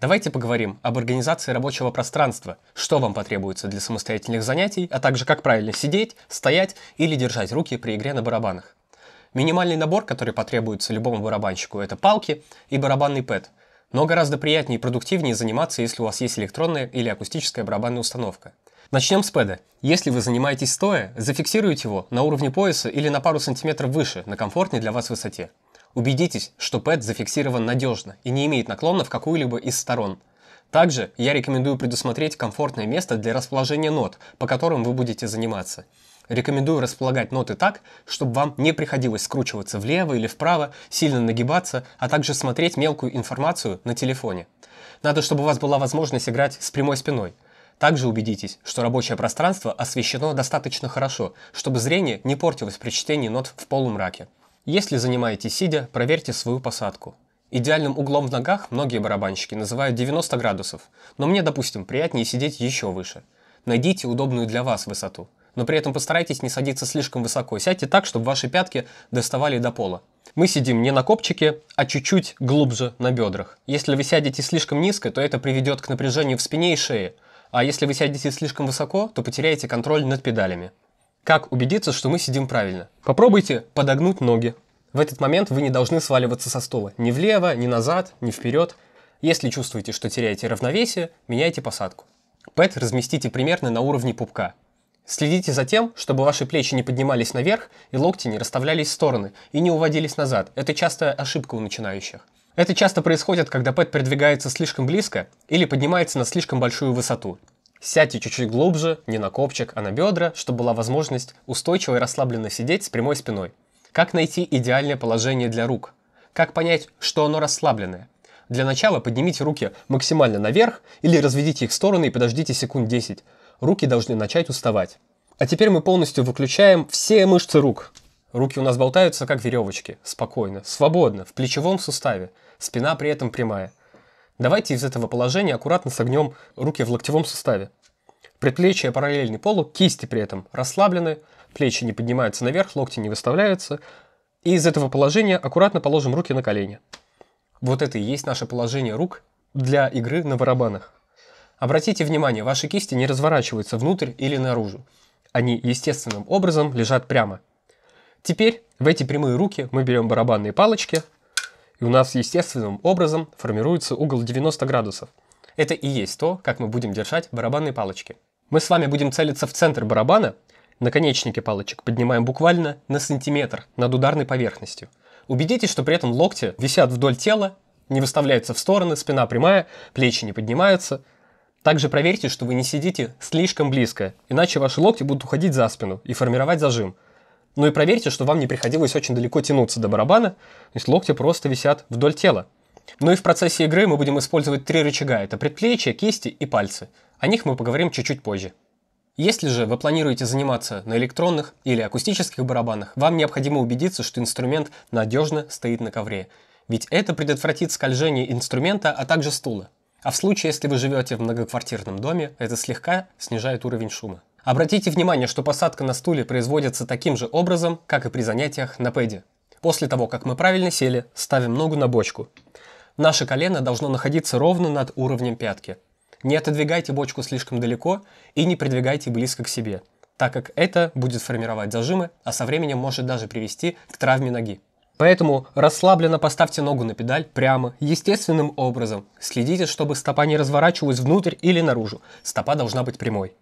Давайте поговорим об организации рабочего пространства, что вам потребуется для самостоятельных занятий, а также как правильно сидеть, стоять или держать руки при игре на барабанах. Минимальный набор, который потребуется любому барабанщику, это палки и барабанный пэт. Но гораздо приятнее и продуктивнее заниматься, если у вас есть электронная или акустическая барабанная установка. Начнем с пэда. Если вы занимаетесь стоя, зафиксируйте его на уровне пояса или на пару сантиметров выше, на комфортной для вас высоте. Убедитесь, что PET зафиксирован надежно и не имеет наклона в какую-либо из сторон. Также я рекомендую предусмотреть комфортное место для расположения нот, по которым вы будете заниматься. Рекомендую располагать ноты так, чтобы вам не приходилось скручиваться влево или вправо, сильно нагибаться, а также смотреть мелкую информацию на телефоне. Надо, чтобы у вас была возможность играть с прямой спиной. Также убедитесь, что рабочее пространство освещено достаточно хорошо, чтобы зрение не портилось при чтении нот в полумраке. Если занимаете сидя, проверьте свою посадку. Идеальным углом в ногах многие барабанщики называют 90 градусов, но мне, допустим, приятнее сидеть еще выше. Найдите удобную для вас высоту, но при этом постарайтесь не садиться слишком высоко. Сядьте так, чтобы ваши пятки доставали до пола. Мы сидим не на копчике, а чуть-чуть глубже на бедрах. Если вы сядете слишком низко, то это приведет к напряжению в спине и шее, а если вы сядете слишком высоко, то потеряете контроль над педалями. Как убедиться, что мы сидим правильно? Попробуйте подогнуть ноги. В этот момент вы не должны сваливаться со стола: Ни влево, ни назад, ни вперед. Если чувствуете, что теряете равновесие, меняйте посадку. Пэт разместите примерно на уровне пупка. Следите за тем, чтобы ваши плечи не поднимались наверх и локти не расставлялись в стороны и не уводились назад. Это частая ошибка у начинающих. Это часто происходит, когда пэт передвигается слишком близко или поднимается на слишком большую высоту. Сядьте чуть-чуть глубже, не на копчик, а на бедра, чтобы была возможность устойчиво и расслабленно сидеть с прямой спиной. Как найти идеальное положение для рук? Как понять, что оно расслабленное? Для начала поднимите руки максимально наверх или разведите их в стороны и подождите секунд 10. Руки должны начать уставать. А теперь мы полностью выключаем все мышцы рук. Руки у нас болтаются как веревочки, спокойно, свободно, в плечевом суставе. Спина при этом прямая. Давайте из этого положения аккуратно согнем руки в локтевом суставе. Предплечья параллельны полу, кисти при этом расслаблены, плечи не поднимаются наверх, локти не выставляются. И из этого положения аккуратно положим руки на колени. Вот это и есть наше положение рук для игры на барабанах. Обратите внимание, ваши кисти не разворачиваются внутрь или наружу. Они естественным образом лежат прямо. Теперь в эти прямые руки мы берем барабанные палочки – и у нас естественным образом формируется угол 90 градусов. Это и есть то, как мы будем держать барабанные палочки. Мы с вами будем целиться в центр барабана, наконечники палочек поднимаем буквально на сантиметр над ударной поверхностью. Убедитесь, что при этом локти висят вдоль тела, не выставляются в стороны, спина прямая, плечи не поднимаются. Также проверьте, что вы не сидите слишком близко, иначе ваши локти будут уходить за спину и формировать зажим – ну и проверьте, что вам не приходилось очень далеко тянуться до барабана, то есть локти просто висят вдоль тела. Ну и в процессе игры мы будем использовать три рычага. Это предплечья, кисти и пальцы. О них мы поговорим чуть-чуть позже. Если же вы планируете заниматься на электронных или акустических барабанах, вам необходимо убедиться, что инструмент надежно стоит на ковре. Ведь это предотвратит скольжение инструмента, а также стула. А в случае, если вы живете в многоквартирном доме, это слегка снижает уровень шума. Обратите внимание, что посадка на стуле производится таким же образом, как и при занятиях на пэде. После того, как мы правильно сели, ставим ногу на бочку. Наше колено должно находиться ровно над уровнем пятки. Не отодвигайте бочку слишком далеко и не придвигайте близко к себе, так как это будет формировать зажимы, а со временем может даже привести к травме ноги. Поэтому расслабленно поставьте ногу на педаль прямо, естественным образом. Следите, чтобы стопа не разворачивалась внутрь или наружу. Стопа должна быть прямой.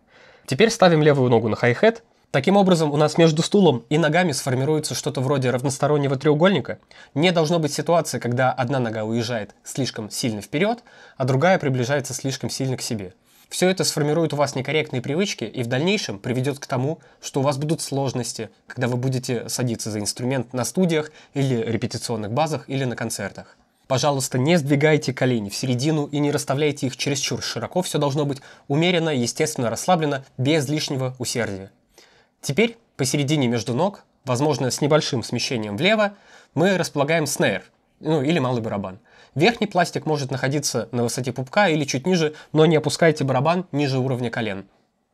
Теперь ставим левую ногу на хай-хет. Таким образом, у нас между стулом и ногами сформируется что-то вроде равностороннего треугольника. Не должно быть ситуации, когда одна нога уезжает слишком сильно вперед, а другая приближается слишком сильно к себе. Все это сформирует у вас некорректные привычки и в дальнейшем приведет к тому, что у вас будут сложности, когда вы будете садиться за инструмент на студиях или репетиционных базах или на концертах. Пожалуйста, не сдвигайте колени в середину и не расставляйте их чересчур широко. Все должно быть умеренно, естественно, расслаблено, без лишнего усердия. Теперь посередине между ног, возможно, с небольшим смещением влево, мы располагаем снейр, ну или малый барабан. Верхний пластик может находиться на высоте пупка или чуть ниже, но не опускайте барабан ниже уровня колен.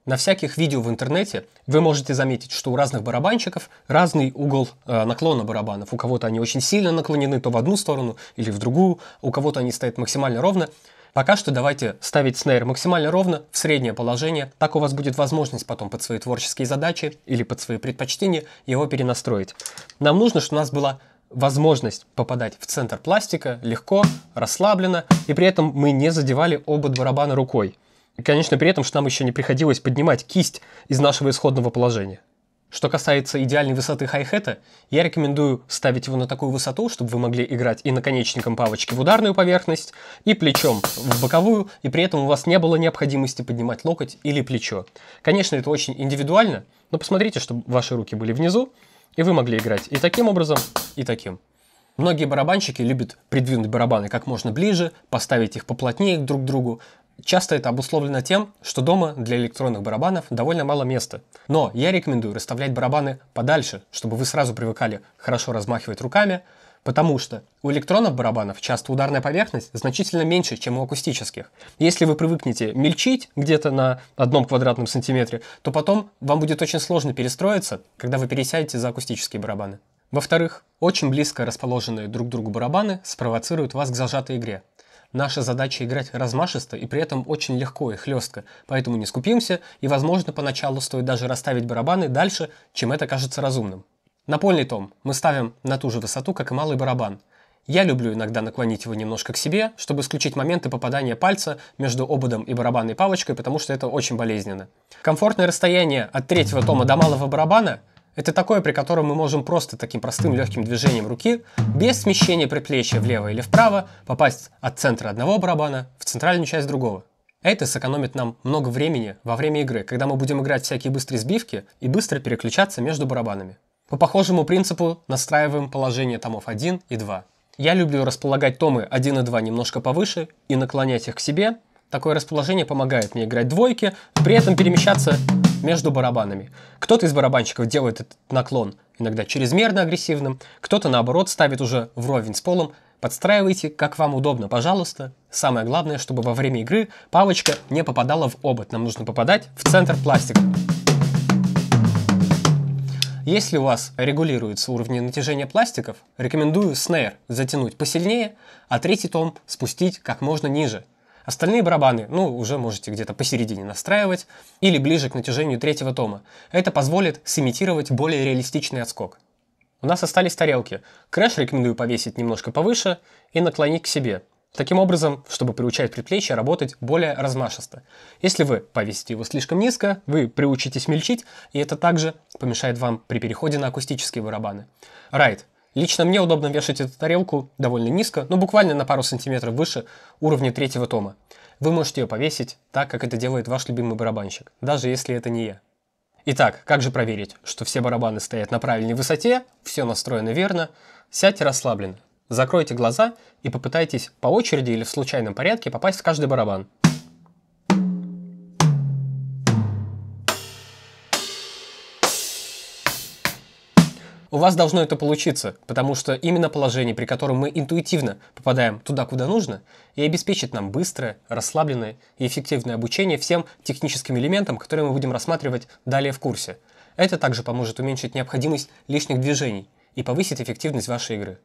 На всяких видео в интернете вы можете заметить, что у разных барабанщиков разный угол э, наклона барабанов. У кого-то они очень сильно наклонены то в одну сторону или в другую, у кого-то они стоят максимально ровно. Пока что давайте ставить снейр максимально ровно, в среднее положение. Так у вас будет возможность потом под свои творческие задачи или под свои предпочтения его перенастроить. Нам нужно, чтобы у нас была возможность попадать в центр пластика легко, расслабленно, и при этом мы не задевали обод барабана рукой. Конечно, при этом, что нам еще не приходилось поднимать кисть из нашего исходного положения. Что касается идеальной высоты хай-хета, я рекомендую ставить его на такую высоту, чтобы вы могли играть и наконечником палочки в ударную поверхность, и плечом в боковую, и при этом у вас не было необходимости поднимать локоть или плечо. Конечно, это очень индивидуально, но посмотрите, чтобы ваши руки были внизу, и вы могли играть и таким образом, и таким. Многие барабанщики любят придвинуть барабаны как можно ближе, поставить их поплотнее друг к другу, Часто это обусловлено тем, что дома для электронных барабанов довольно мало места. Но я рекомендую расставлять барабаны подальше, чтобы вы сразу привыкали хорошо размахивать руками, потому что у электронных барабанов часто ударная поверхность значительно меньше, чем у акустических. Если вы привыкнете мельчить где-то на одном квадратном сантиметре, то потом вам будет очень сложно перестроиться, когда вы пересядете за акустические барабаны. Во-вторых, очень близко расположенные друг к другу барабаны спровоцируют вас к зажатой игре. Наша задача играть размашисто и при этом очень легко и хлестко, поэтому не скупимся, и, возможно, поначалу стоит даже расставить барабаны дальше, чем это кажется разумным. Напольный том мы ставим на ту же высоту, как и малый барабан. Я люблю иногда наклонить его немножко к себе, чтобы исключить моменты попадания пальца между ободом и барабанной палочкой, потому что это очень болезненно. Комфортное расстояние от третьего тома до малого барабана – это такое, при котором мы можем просто таким простым легким движением руки, без смещения предплечья влево или вправо, попасть от центра одного барабана в центральную часть другого. Это сэкономит нам много времени во время игры, когда мы будем играть всякие быстрые сбивки и быстро переключаться между барабанами. По похожему принципу настраиваем положение томов 1 и 2. Я люблю располагать томы 1 и 2 немножко повыше и наклонять их к себе. Такое расположение помогает мне играть двойки, при этом перемещаться между барабанами. Кто-то из барабанщиков делает этот наклон иногда чрезмерно агрессивным, кто-то наоборот ставит уже вровень с полом. Подстраивайте, как вам удобно, пожалуйста. Самое главное, чтобы во время игры палочка не попадала в обод. Нам нужно попадать в центр пластика. Если у вас регулируются уровни натяжения пластиков, рекомендую снейр затянуть посильнее, а третий том спустить как можно ниже, Остальные барабаны, ну, уже можете где-то посередине настраивать или ближе к натяжению третьего тома. Это позволит сымитировать более реалистичный отскок. У нас остались тарелки. Крэш рекомендую повесить немножко повыше и наклонить к себе. Таким образом, чтобы приучать предплечье работать более размашисто. Если вы повесите его слишком низко, вы приучитесь мельчить, и это также помешает вам при переходе на акустические барабаны. Райт. Right. Лично мне удобно вешать эту тарелку довольно низко, но буквально на пару сантиметров выше уровня третьего тома. Вы можете ее повесить так, как это делает ваш любимый барабанщик, даже если это не я. Итак, как же проверить, что все барабаны стоят на правильной высоте, все настроено верно? Сядьте расслабленно, закройте глаза и попытайтесь по очереди или в случайном порядке попасть в каждый барабан. у вас должно это получиться, потому что именно положение, при котором мы интуитивно попадаем туда, куда нужно, и обеспечит нам быстрое, расслабленное и эффективное обучение всем техническим элементам, которые мы будем рассматривать далее в курсе. Это также поможет уменьшить необходимость лишних движений и повысит эффективность вашей игры.